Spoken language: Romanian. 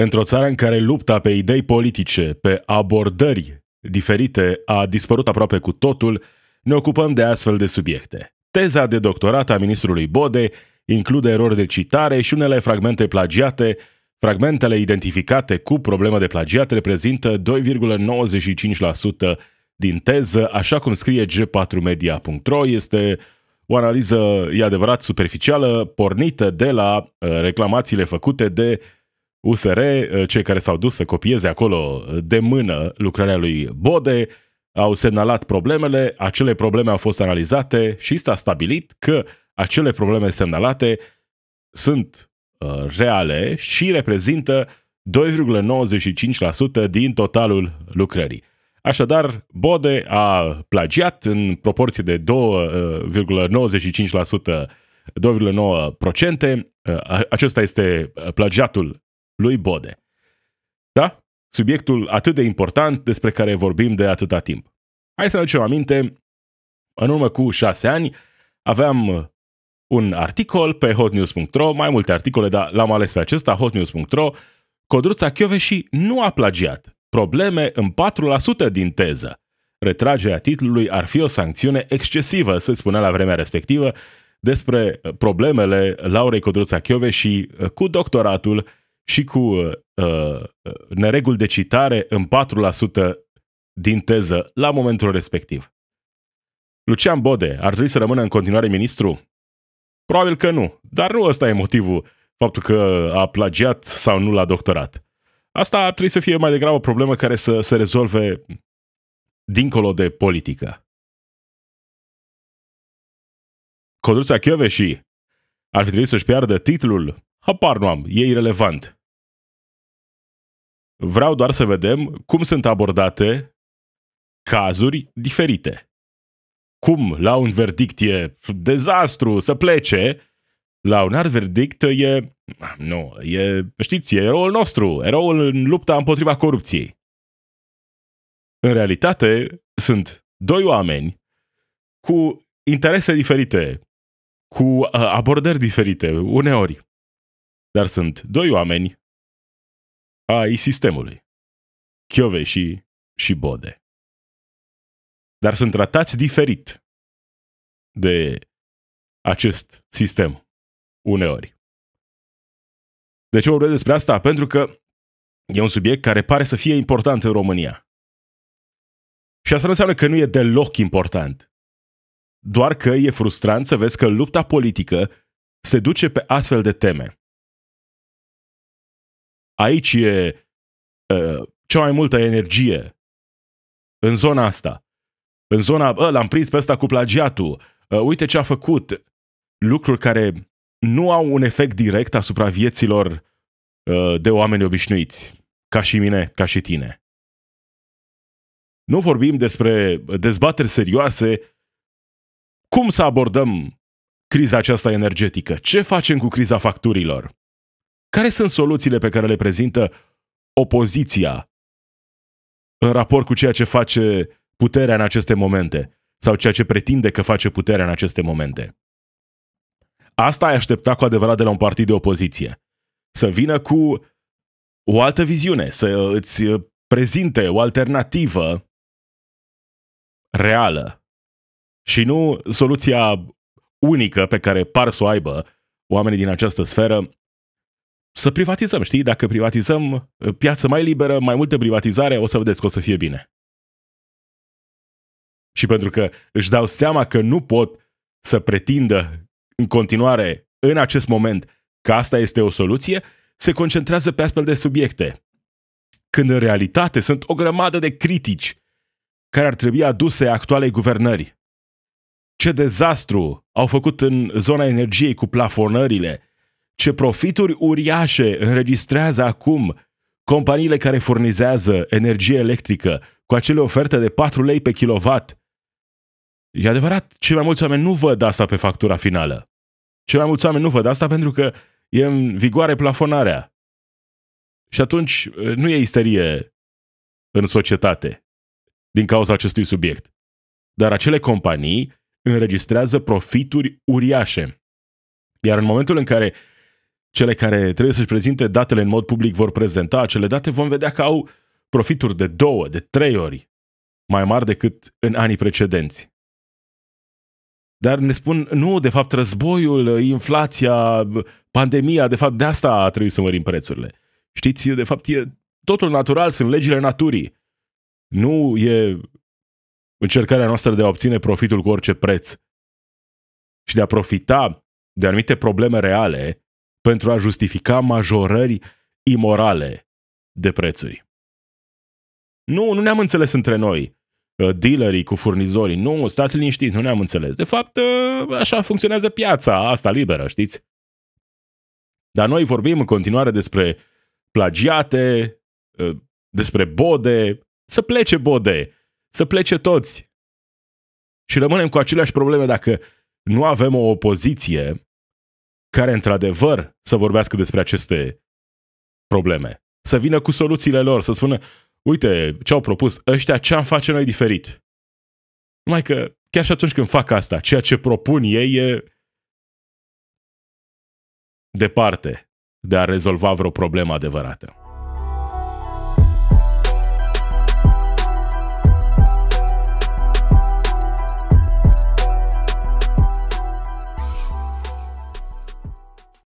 Într-o țară în care lupta pe idei politice, pe abordări diferite a dispărut aproape cu totul, ne ocupăm de astfel de subiecte. Teza de doctorat a ministrului Bode include erori de citare și unele fragmente plagiate. Fragmentele identificate cu problema de plagiat reprezintă 2,95% din teză, așa cum scrie g4media.ro. Este o analiză, e adevărat, superficială, pornită de la uh, reclamațiile făcute de USR, eh, cei care s-au dus să copieze acolo eh, de mână lucrarea lui Bode, au semnalat problemele, acele probleme au fost analizate și s-a stabilit că acele probleme semnalate sunt eh, reale și reprezintă 2,95% din totalul lucrării. Așadar, Bode a plagiat în proporție de 2,95%, 2,9%. Acesta este plagiatul lui Bode. Da? Subiectul atât de important despre care vorbim de atâta timp. Hai să ne aducem aminte, în urmă cu șase ani aveam uh, un articol pe hotnews.ro, mai multe articole, dar l-am ales pe acesta, hotnews.ro, Codruța Chioveși nu a plagiat. Probleme în 4% din teză. Retragerea titlului ar fi o sancțiune excesivă, se spunea la vremea respectivă, despre uh, problemele Laurei Codruța Chioveși uh, cu doctoratul și cu uh, uh, nereguli de citare în 4% din teză la momentul respectiv. Lucian Bode ar trebui să rămână în continuare ministru? Probabil că nu, dar nu ăsta e motivul faptul că a plagiat sau nu la doctorat. Asta ar trebui să fie mai degrabă o problemă care să se rezolve dincolo de politică. Codruța Chioveși ar fi trebuit să-și piardă titlul? Habar nu am, e irelevant. Vreau doar să vedem cum sunt abordate cazuri diferite. Cum la un verdict e dezastru, să plece, la un alt verdict e, nu, e, știți, e eroul nostru, eroul în lupta împotriva corupției. În realitate, sunt doi oameni cu interese diferite, cu uh, abordări diferite, uneori. Dar sunt doi oameni ai sistemului. Chioveșii și Bode. Dar sunt tratați diferit de acest sistem uneori. De ce vorbesc despre asta? Pentru că e un subiect care pare să fie important în România. Și asta nu înseamnă că nu e deloc important. Doar că e frustrant să vezi că lupta politică se duce pe astfel de teme aici e uh, cea mai multă energie în zona asta. În zona, uh, l-am prins pe ăsta cu plagiatul, uh, uite ce a făcut. Lucruri care nu au un efect direct asupra vieților uh, de oameni obișnuiți, ca și mine, ca și tine. Nu vorbim despre dezbateri serioase, cum să abordăm criza aceasta energetică, ce facem cu criza facturilor, care sunt soluțiile pe care le prezintă opoziția în raport cu ceea ce face puterea în aceste momente sau ceea ce pretinde că face puterea în aceste momente? Asta ai aștepta cu adevărat de la un partid de opoziție. Să vină cu o altă viziune, să îți prezinte o alternativă reală și nu soluția unică pe care par să o aibă oamenii din această sferă să privatizăm, știi? Dacă privatizăm uh, piață mai liberă, mai multă privatizare, o să vedeți că o să fie bine. Și pentru că își dau seama că nu pot să pretindă în continuare, în acest moment, că asta este o soluție, se concentrează pe astfel de subiecte. Când în realitate sunt o grămadă de critici care ar trebui aduse actualei guvernări. Ce dezastru au făcut în zona energiei cu plafonările, ce profituri uriașe înregistrează acum companiile care furnizează energie electrică cu acele oferte de 4 lei pe kilowatt. E adevărat, cei mai mulți oameni nu văd asta pe factura finală. Cei mai mulți oameni nu văd asta pentru că e în vigoare plafonarea. Și atunci nu e isterie în societate din cauza acestui subiect. Dar acele companii înregistrează profituri uriașe. Iar în momentul în care cele care trebuie să-și prezinte datele în mod public vor prezenta acele date, vom vedea că au profituri de două, de trei ori mai mari decât în anii precedenți. Dar ne spun, nu, de fapt, războiul, inflația, pandemia, de fapt, de asta trebuie să mărim prețurile. Știți, de fapt, e totul natural, sunt legile naturii. Nu e încercarea noastră de a obține profitul cu orice preț și de a profita de anumite probleme reale pentru a justifica majorări imorale de prețuri. Nu, nu ne-am înțeles între noi, uh, dealerii cu furnizorii. Nu, stați liniștiți, nu ne-am înțeles. De fapt, uh, așa funcționează piața asta liberă, știți? Dar noi vorbim în continuare despre plagiate, uh, despre bode, să plece bode, să plece toți. Și rămânem cu aceleași probleme dacă nu avem o opoziție care într-adevăr să vorbească despre aceste probleme. Să vină cu soluțiile lor, să spună, uite, ce au propus ăștia, ce am face noi diferit. Numai că chiar și atunci când fac asta, ceea ce propun ei e departe de a rezolva vreo problemă adevărată.